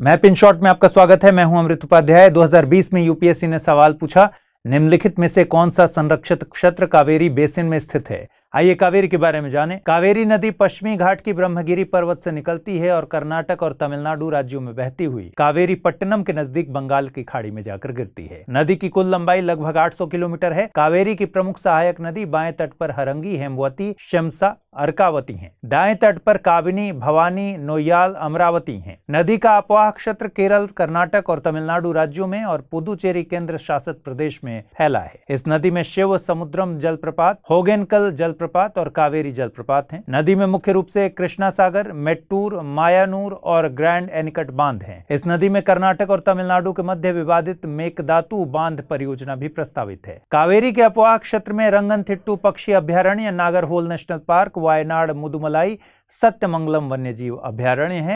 मैं pin shot में आपका स्वागत है मैं हूं अमृत उपाध्याय 2020 में यूपीएससी ने सवाल पूछा निम्नलिखित में से कौन सा संरक्षित क्षेत्र कावेरी बेसिन में स्थित है आइए कावेरी के बारे में जानें कावेरी नदी पश्चिमी घाट की ब्रह्मगिरी पर्वत से निकलती है और कर्नाटक और तमिलनाडु राज्यों में बहती हुई कावेरी पट्टनम के नजदीक बंगाल की खाड़ी में जाकर गिरती है नदी की कुल लंबाई लगभग 800 किलोमीटर है कावेरी की प्रमुख सहायक नदी बाएं तट पर हरंगी हेमवती शमसा अर्कावती है दाएं तट पर काबिनी भवानी नोयाल अमरावती है नदी का अपवाह क्षेत्र केरल कर्नाटक और तमिलनाडु राज्यों में और पुदुचेरी केंद्र शासित प्रदेश में फैला है इस नदी में शिव समुद्रम जलप्रपात होगेनकल जलप्रपात जलप्रपात और कावेरी जलप्रपात हैं नदी में मुख्य रूप से कृष्णा सागर मेट्टूर मायानूर और ग्रैंड एनिकट बांध हैं इस नदी में कर्नाटक और तमिलनाडु के मध्य विवादित मेकदातु बांध परियोजना भी प्रस्तावित है कावेरी के अपवाह क्षेत्र में रंगन थिट्टू पक्षी अभ्यारण्य नागरहोल नेशनल पार्क वायनाड मुदुमलाई सत्यमंगलम वन्यजीव अभ्यारण्य है